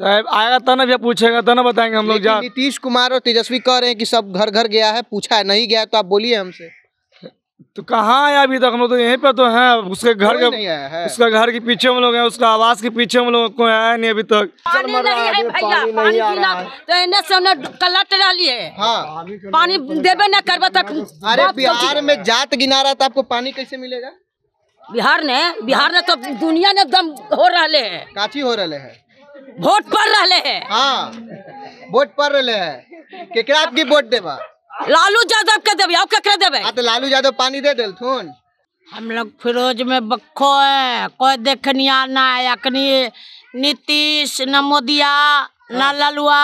तो आएगा तो ना पूछेगा तो ना बताएंगे हम लोग जा नीतीश कुमार और तेजस्वी कह रहे हैं कि सब घर घर गया है पूछा है नहीं गया है तो आप बोलिए हमसे तो कहाँ आया अभी तक हम लोग तो यहीं पे तो हैं उसके घर के उसका घर के पीछे हम लोग हैं उसका आवाज के पीछे हम लोग को आया नहीं अभी तक पानी देवे न कर जात गिना रहा था तो आपको पानी कैसे मिलेगा बिहार ने बिहार ने तो दुनिया ने दम हो रहा है काची हो रहा है वोट पर रहले है हाँ वोट पर रहले है केकरा आपकी वोट देबा लालू यादव के देबे और केकरा देबे आ हाँ, तो लालू यादव पानी दे दिल थून हम लोग फिरोज में बखो है कोई देखनिया ना अखनी नीतीश न मोदिया न हाँ। ललुआ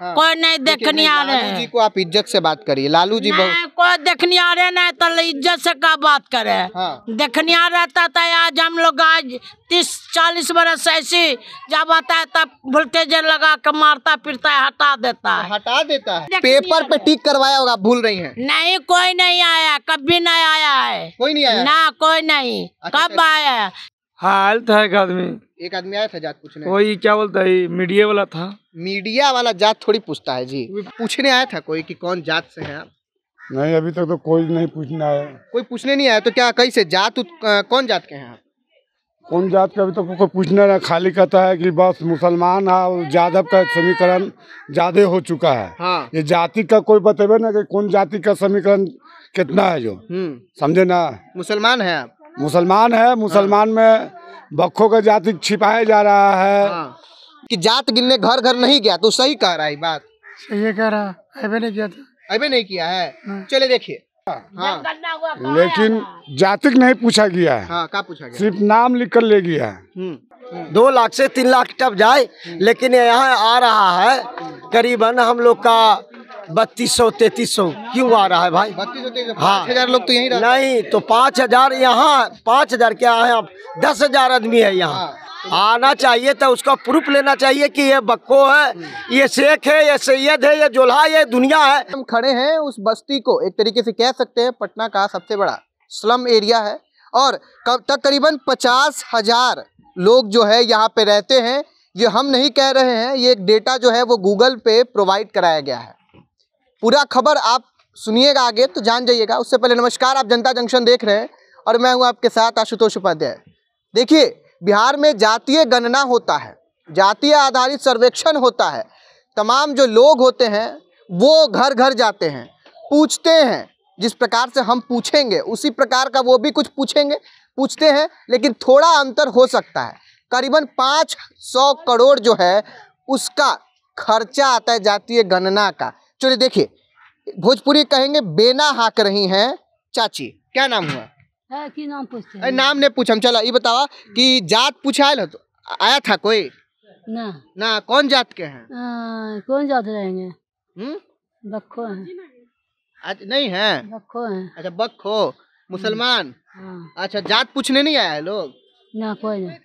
हाँ। कोई नहीं देखने आ रहे हैं जी को आप इज्जत से बात करिए लालू जी कोई देखने आ रहे नहीं तो इज्जत से क्या बात करे हाँ। देखने आ रहता था तो आज हम लोग आज तीस चालीस बरस ऐसी जब आता है तब वोल्टेज लगा के मारता पीटता है हटा देता है हटा देता है पेपर पे टिक करवाया होगा भूल रही है नहीं कोई नहीं आया कभी नहीं आया है कोई नहीं आया ना कोई नहीं अच्छा, कब अच्छा। आया हाल था एक आदमी एक आदमी आया था जात पूछने वही क्या बोलता है मीडिया वाला था मीडिया वाला जात थोड़ी पूछता है जी पूछने आया था कोई कि कौन जात से है आप नहीं अभी तक तो कोई नहीं पूछने आया कोई पूछने नहीं आया तो क्या कहीं से जात कौन जात के हैं आप कौन जात का अभी तक तो कोई पूछने ना खाली कहता है कि बस मुसलमान है और यादव का समीकरण ज्यादा हो चुका है हाँ। ये जाति का कोई बतेबे ना कि कौन जाति का समीकरण कितना है जो हम्म। समझे ना मुसलमान है आप मुसलमान है मुसलमान में बक्खों का जाति छिपाया जा रहा है हाँ। कि जात गिनने घर घर नहीं गया तो सही कह रहा है बात सही कह रहा है नहीं किया था अभी नहीं किया है हाँ। चले देखिए हाँ। लेकिन जातिक नहीं पूछा गया है हाँ, पूछा गया सिर्फ नाम लिख कर ले गया है हम्म। दो लाख से तीन लाख टप जाए लेकिन यहाँ आ रहा है करीबन हम लोग का बत्तीस सौ तैतीस सौ क्यूँ आ रहा है भाई हाँ हजार लोग तो यही नहीं तो पाँच हजार यहाँ पाँच हजार क्या है आप दस हजार आदमी है यहाँ हाँ। आना चाहिए तो उसका प्रूफ लेना चाहिए कि ये बक्को है ये शेख है ये सैयद है ये जोल्हा ये दुनिया है हम खड़े हैं उस बस्ती को एक तरीके से कह सकते हैं पटना का सबसे बड़ा स्लम एरिया है और तकरीबन पचास हजार लोग जो है यहाँ पे रहते हैं ये हम नहीं कह रहे हैं ये एक डेटा जो है वो गूगल पे प्रोवाइड कराया गया है पूरा खबर आप सुनिएगा आगे तो जान जाइएगा उससे पहले नमस्कार आप जनता जंक्शन देख रहे हैं और मैं हूँ आपके साथ आशुतोष उपाध्याय देखिए बिहार में जातीय गणना होता है जातीय आधारित सर्वेक्षण होता है तमाम जो लोग होते हैं वो घर घर जाते हैं पूछते हैं जिस प्रकार से हम पूछेंगे उसी प्रकार का वो भी कुछ पूछेंगे पूछते हैं लेकिन थोड़ा अंतर हो सकता है करीबन पाँच सौ करोड़ जो है उसका खर्चा आता है जातीय गणना का चलिए देखिए भोजपुरी कहेंगे बेना हाक रही हैं चाची क्या नाम हुआ है हाँ, की नाम पूछते हैं नाम ने पूछा चलो ये बतावा कि जात पूछा है तो आया था कोई ना ना कौन जात के हैं कौन जात रहेंगे बखो हैं नहीं है बखो हैं अच्छा बखो मुसलमान हाँ। अच्छा जात पूछने नहीं आया है लोग ना कोई नहीं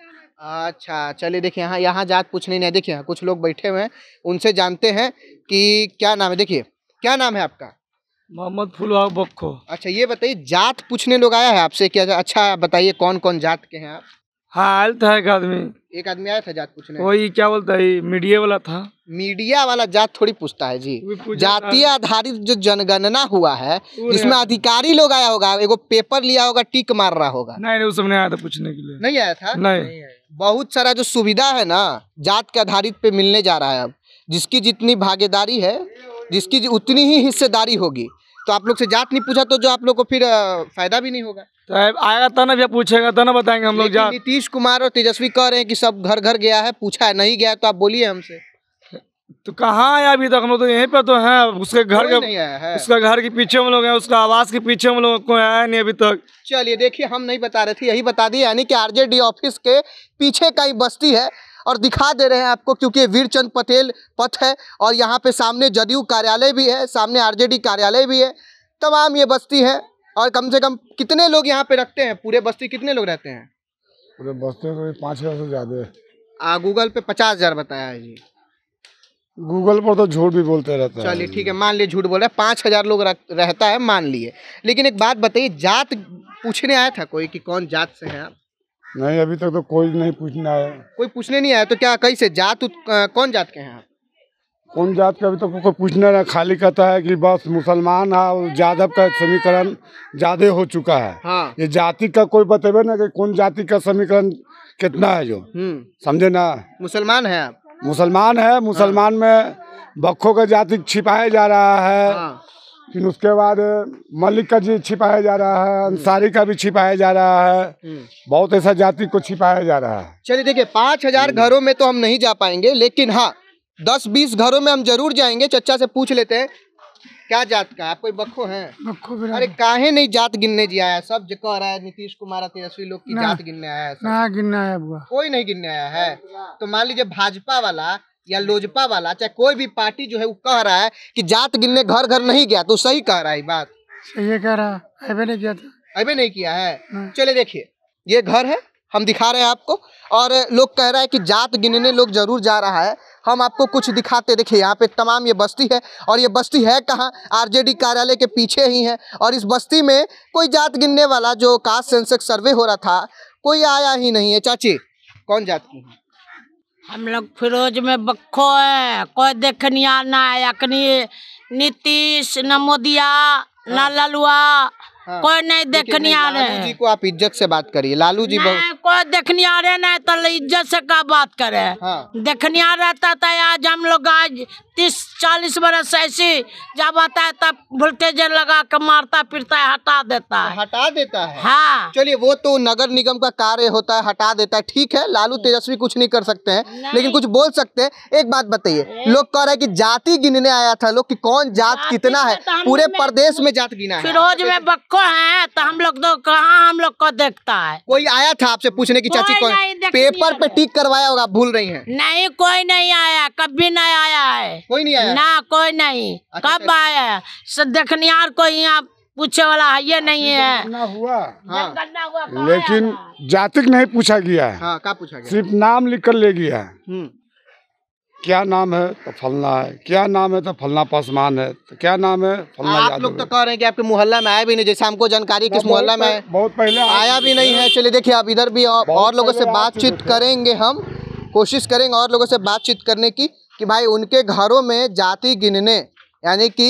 अच्छा चलिए देखिए यहाँ यहाँ जात पूछने नहीं देखिए यहाँ कुछ लोग बैठे हुए हैं उनसे जानते हैं कि क्या नाम है देखिए क्या नाम है आपका मोहम्मद फुलवा बक्खो अच्छा ये बताइए जात पूछने लोग आया है आपसे क्या अच्छा बताइए कौन कौन जात के हैं आप हाँ था एक आदमी एक आदमी आया था जात पूछने वही क्या बोलता है मीडिया वाला था मीडिया वाला जात थोड़ी पूछता है जी जातीय आधारित जो जनगणना हुआ है जिसमें अधिकारी लोग आया होगा एगो पेपर लिया होगा टिक मार रहा होगा नहीं नहीं उसमें आया था पूछने के लिए नहीं आया था नहीं बहुत सारा जो सुविधा है ना जात के आधारित पे मिलने जा रहा है अब जिसकी जितनी भागीदारी है जिसकी उतनी ही हिस्सेदारी होगी तो आप लोग से जात नहीं पूछा तो जो आप लोग को फिर फायदा भी नहीं होगा तो आएगा तो ना पूछेगा तो ना बताएंगे हम लोग जा नीतीश कुमार और तेजस्वी कह रहे हैं कि सब घर घर गया है पूछा है नहीं गया है तो आप बोलिए हमसे तो कहाँ आया अभी तक हम लोग तो यहीं पे तो हैं उसके घर के उसका घर के पीछे हम लोग हैं उसका आवास के पीछे हम लोग को आया नहीं अभी तक चलिए देखिए हम नहीं बता रहे थे यही बता दिए यानी कि आरजेडी ऑफिस के पीछे का ही बस्ती है और दिखा दे रहे हैं आपको क्योंकि वीरचंद पटेल पथ है और यहाँ पे सामने जदयू कार्यालय भी है सामने आरजेडी कार्यालय भी है तमाम ये बस्ती है और कम से कम कितने लोग यहाँ पे रखते हैं पूरे बस्ती कितने लोग रहते हैं पूरे बस्ती में तो पाँच हज़ार से ज़्यादा गूगल पे पचास हज़ार बताया है जी गूगल पर तो झूठ भी बोलते रहते हैं चलिए ठीक है मान लिए झूठ बोल रहे हैं पाँच हज़ार लोग रहता है मान लिए लेकिन एक बात बताइए जात पूछने आया था कोई कि कौन जात से है आप नहीं अभी तक तो कोई नहीं पूछने आया कोई पूछने नहीं आया तो क्या कैसे जात कौन जात के हैं आप कौन जात का अभी तक तो कोई पूछना ना खाली कहता है कि बस मुसलमान है और यादव का समीकरण ज्यादा हो चुका है हाँ। ये जाति का कोई बतेबे ना कि कौन जाति का समीकरण कितना है जो हम्म। समझे ना मुसलमान है आप मुसलमान है हाँ। मुसलमान हाँ। में बखो का जाति छिपाया जा रहा है हाँ। फिर उसके बाद मलिक का जी छिपाया जा रहा है हम्म। अंसारी का भी छिपाया जा रहा है हम्म। बहुत ऐसा जाति को छिपाया जा रहा है चलिए देखिए पाँच हजार घरों में तो हम नहीं जा पाएंगे लेकिन हाँ दस बीस घरों में हम जरूर जाएंगे चचा से पूछ लेते हैं क्या जात का आप कोई बक्खो है अरे काहे नहीं जात गिनने जी आया सब जो कह रहा है नीतीश कुमार तेजस्वी लोग की जात गिनने आया है ना गिनने आया बुआ कोई नहीं गिनने आया है तो मान लीजिए भाजपा वाला या लोजपा वाला चाहे कोई भी पार्टी जो है वो कह रहा है कि जात गिनने घर घर नहीं गया तो सही कह रहा है बात सही कह रहा है नहीं किया था अभी नहीं किया है चले देखिए ये घर है हम दिखा रहे हैं आपको और लोग कह रहा है कि जात गिनने लोग ज़रूर जा रहा है हम आपको कुछ दिखाते देखिए यहाँ पे तमाम ये बस्ती है और ये बस्ती है कहाँ आरजेडी कार्यालय के पीछे ही है और इस बस्ती में कोई जात गिनने वाला जो कास्ट सेंसेक्स सर्वे हो रहा था कोई आया ही नहीं है चाची कौन जात की है हम लोग फिरोज में बखो है कोई देखने आना है अखनी नीतीश न मोदिया हाँ। न ललुआ हाँ। कोई नहीं देखने आ रहे लालू जी को आप इज्जत से बात करिए लालू जी बहुत कोई देखने आ रहे नहीं तो इज्जत से क्या बात करे हाँ। देखने आ रहता था तो आज हम लोग आज तीस चालीस बरस ऐसी जब आता है तब वोल्टेज लगा के मारता पीटता है हटा देता है हटा देता है हाँ चलिए वो तो नगर निगम का कार्य होता है हटा देता है ठीक है लालू हम्म। तेजस्वी कुछ नहीं कर सकते हैं लेकिन कुछ बोल सकते हैं एक बात बताइए लोग कह रहे हैं कि जाति गिनने आया था लोग कि कौन जात कितना है तो पूरे प्रदेश में जात गिना फिरोज में को है तो हम लोग तो कहाँ हम लोग को देखता है कोई आया था आपसे पूछने की चाची कौन पेपर पे टिक करवाया होगा भूल रही हैं नहीं कोई नहीं आया कभी नहीं आया है कोई नहीं आया ना कोई नहीं अच्छा, कब अच्छा। आया देखनियार को यहाँ पूछे वाला है ये नहीं अच्छा, है हुआ हाँ। हुआ लेकिन जातिक नहीं पूछा गया है हाँ, सिर्फ नाम लिख कर ले गया है हम्म। क्या नाम है तो फलना है क्या नाम है तो फलना पासवान है तो क्या नाम है फलना आप लोग तो कह रहे हैं कि आपके मोहल्ला में आया भी नहीं जैसे हमको जानकारी किस मोहल्ला में बहुत पहले आया भी नहीं है चलिए देखिए आप इधर भी और लोगों से बातचीत करेंगे हम कोशिश करेंगे और लोगों से बातचीत करने की कि भाई उनके घरों में जाति गिनने यानी कि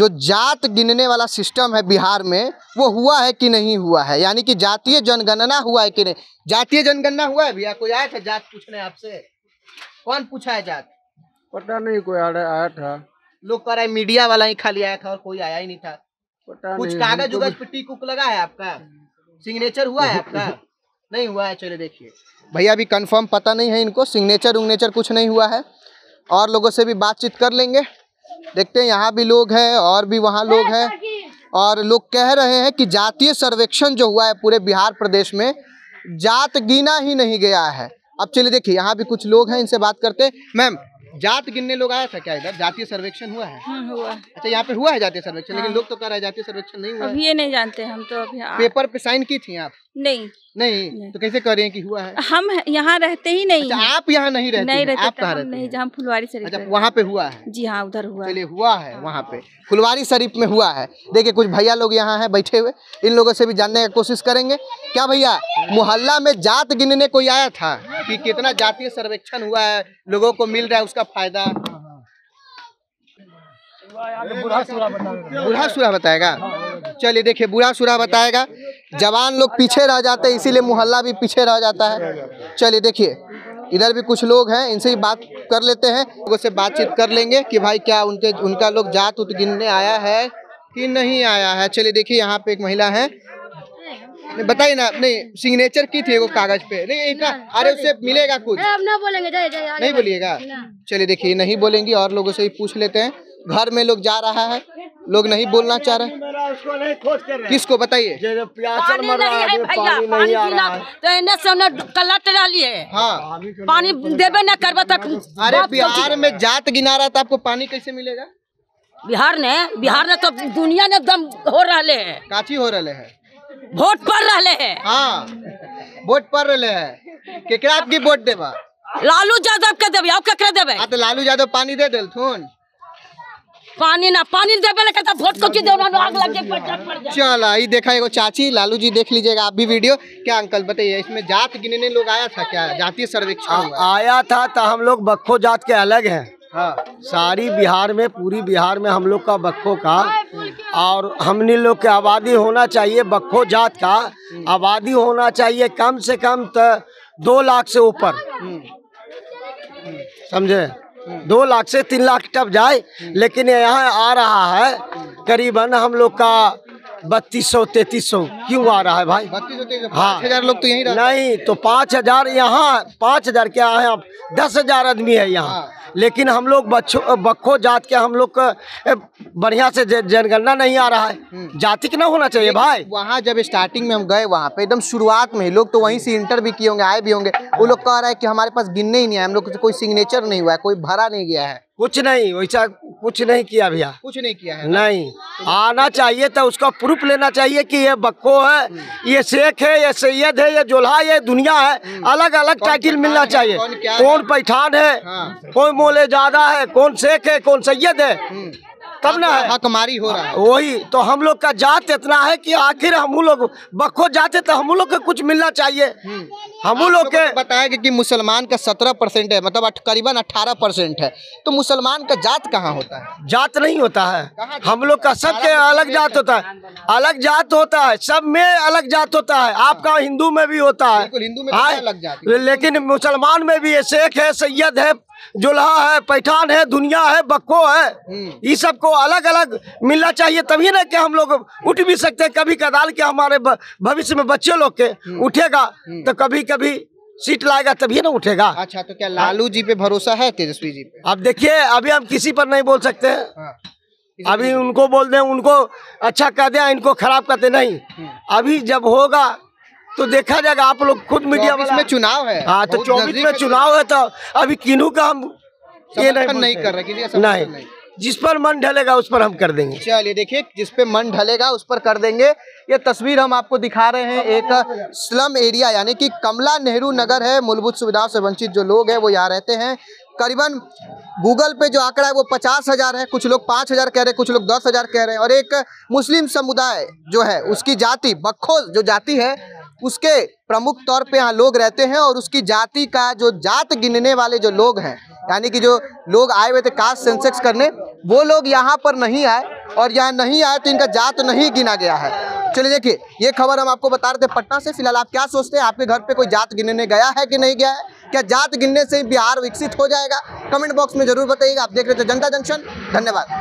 जो जात गिनने वाला सिस्टम है बिहार में वो हुआ है कि नहीं हुआ है यानी कि जातीय जनगणना हुआ है कि नहीं जातीय जनगणना हुआ है भैया कोई आया था जात पूछने आपसे कौन पूछा है जात पता नहीं कोई आया था लोग कह रहे मीडिया वाला ही खाली आया था और कोई आया ही नहीं था पता कुछ कागज तो उगज पे टीक लगा है आपका सिग्नेचर हुआ है आपका नहीं हुआ है चले देखिए भैया अभी कंफर्म पता नहीं है इनको सिग्नेचर उग्नेचर कुछ नहीं हुआ है और लोगों से भी बातचीत कर लेंगे देखते हैं यहाँ भी लोग हैं और भी वहाँ लोग हैं और लोग कह रहे हैं कि जातीय सर्वेक्षण जो हुआ है पूरे बिहार प्रदेश में जात गिना ही नहीं गया है अब चलिए देखिए यहाँ भी कुछ लोग हैं इनसे बात करते हैं मैम जात गिनने लोग आया था क्या इधर जातीय सर्वेक्षण हुआ है हाँ, हुआ अच्छा यहाँ पे हुआ है जातीय सर्वेक्षण हाँ। लेकिन लोग तो कह रहे हैं जातीय सर्वेक्षण नहीं हुआ अभी ये नहीं जानते हम तो अभी आ... पेपर पे साइन की थी आप नहीं नहीं, नहीं। तो कैसे कह रहे हैं कि हुआ है हम यहाँ रहते ही नहीं अच्छा, आप यहाँ नहीं रहते नहीं रहते आप कहा नहीं जहाँ फुलवारी शरीफ अच्छा वहाँ पे हुआ है जी हाँ उधर हुआ चलिए हुआ है हाँ। वहाँ पे फुलवारी शरीफ में हुआ है देखिये कुछ भैया लोग यहाँ है बैठे हुए इन लोगों से भी जानने की कोशिश करेंगे क्या भैया मोहल्ला में जात गिनने कोई आया था कि कितना जातीय सर्वेक्षण हुआ है लोगों को मिल रहा है उसका फायदा बुढ़ा सुरा बताएगा चलिए देखिए बुरा सुरा बताएगा जवान लोग पीछे रह जाते हैं इसीलिए मोहल्ला भी पीछे रह जाता है चलिए देखिए इधर भी कुछ लोग हैं इनसे ही बात कर लेते हैं लोगों से बातचीत कर लेंगे कि भाई क्या उनके उनका लोग जात उत गिनने आया है कि नहीं आया है चलिए देखिए यहाँ पे एक महिला है बताइए ना नहीं सिग्नेचर की थी कागज पे नहीं इतना अरे उससे मिलेगा कुछ ना बोलेंगे जाए, जाए, नहीं बोलिएगा चलिए देखिए नहीं बोलेंगी और लोगों से भी पूछ लेते हैं घर में लोग जा रहा है लोग नहीं बोलना चाह रहे किसको बताइए तो कलट डाली है हाँ पानी देवे न कर अरे बिहार में जात गिना रहा था तो आपको पानी कैसे मिलेगा बिहार ने बिहार ने तो दुनिया ने दम हो रहा है काची हो रहा है वोट पर रहले है हाँ वोट पर रहले है केकरा आपकी वोट देबा लालू यादव के देवी आप केकरा देबे आ तो लालू यादव पानी दे देलथुन पानी ना पानी देबे लेके तो वोट को की देओ ना आग लग जाए पेट पर जाए चला ये देखा एगो चाची लालू जी देख लीजिएगा आप भी वीडियो क्या अंकल बताइए इसमें जात गिनने लोग आया था क्या जातीय सर्वेक्षण आया था तो हम लोग बक्खो जात के अलग हैं हाँ सारी बिहार में पूरी बिहार में हम लोग का बक्खो का और हमने लोग के आबादी होना चाहिए बक्खो जात का आबादी होना चाहिए कम से कम तो दो लाख से ऊपर समझे दो लाख से तीन लाख टप जाए लेकिन यहाँ आ रहा है करीबन हम लोग का बत्तीस सौ तैतीस सौ क्यों आ रहा है भाई हाँ हजार लोग तो यही नहीं तो पाँच हजार यहाँ पाँच हजार क्या है आप दस हजार आदमी है यहाँ हाँ। लेकिन हम लोग बच्चों बक्खो जात के हम लोग बढ़िया से जनगणना नहीं आ रहा है हम्म। जाति ना होना चाहिए भाई वहाँ जब स्टार्टिंग में हम गए वहाँ पे एकदम शुरुआत में लोग तो वहीं से इंटर भी किए होंगे आए भी होंगे वो लोग कह रहे हैं कि हमारे पास गिनने ही नहीं है हम लोग कोई सिग्नेचर नहीं हुआ है कोई भरा नहीं गया है कुछ नहीं वैसा कुछ नहीं किया भैया कुछ नहीं किया है नहीं आना चाहिए तो उसका प्रूफ लेना चाहिए कि ये बक्को है ये शेख है ये सैयद है ये जोल्हा ये दुनिया है अलग अलग टाइटल मिलना चाहिए कौन, कौन पैठान है हाँ। कौन मोले ज्यादा है कौन शेख है कौन सैयद है हम्म। तब ना है हकमारी हो रहा है वही तो हम लोग का जात इतना है कि आखिर हम लोग बखो जाते तो हम लोग को कुछ मिलना चाहिए हम्म। हम लोग के बताया कि मुसलमान का सत्रह परसेंट है मतलब करीबन अठारह परसेंट है तो मुसलमान का जात कहाँ होता है जात नहीं होता है हम लोग का सबके अलग जात होता है अलग जात होता है सब में अलग जात होता है हाँ। आपका हिंदू में भी होता है हिंदू में तो हाँ। अलग जात लेकिन मुसलमान में भी है शेख है सैयद है जोल्हा है पैठान है दुनिया है बक्को है हम्म। ये सब को अलग अलग मिलना चाहिए तभी ना कि हम लोग उठ भी सकते हैं कभी कदाल के हमारे भविष्य में बच्चे लोग के हम्म। उठेगा हम्म। तो कभी कभी सीट लाएगा तभी ना उठेगा अच्छा तो क्या लालू जी पे भरोसा है तेजस्वी जी पे अब देखिए अभी हम किसी पर नहीं बोल सकते हैं हाँ। अभी उनको बोल दें उनको अच्छा कह दें इनको खराब कहते नहीं अभी जब होगा तो देखा जाएगा आप लोग खुद मीडिया में चुनाव है हाँ तो चौबीस में चुनाव है तो अभी किन्हू का हम ये नहीं, कर रहे नहीं जिस पर मन ढलेगा उस पर हम कर देंगे चलिए देखिए जिस पे मन ढलेगा उस पर कर देंगे ये तस्वीर हम आपको दिखा रहे हैं एक स्लम एरिया यानी कि कमला नेहरू नगर है मूलभूत सुविधाओं से वंचित जो लोग हैं वो यहाँ रहते हैं करीबन गूगल पे जो आंकड़ा है वो पचास हज़ार है कुछ लोग पाँच हज़ार कह रहे हैं कुछ लोग दस हज़ार कह रहे हैं और एक मुस्लिम समुदाय जो है उसकी जाति बखोज जो जाति है उसके प्रमुख तौर पे यहाँ लोग रहते हैं और उसकी जाति का जो जात गिनने वाले जो लोग हैं यानी कि जो लोग आए हुए थे कास्ट सेंसेक्स करने वो लोग यहाँ पर नहीं आए और यहाँ नहीं आए तो इनका जात नहीं गिना गया है चलिए देखिए ये खबर हम आपको बता रहे थे पटना से फिलहाल आप क्या सोचते हैं आपके घर पे कोई जात गिनने गया है कि नहीं गया है क्या जात गिनने से बिहार विकसित हो जाएगा कमेंट बॉक्स में जरूर बताइएगा आप देख रहे थे जनता जंक्शन धन्यवाद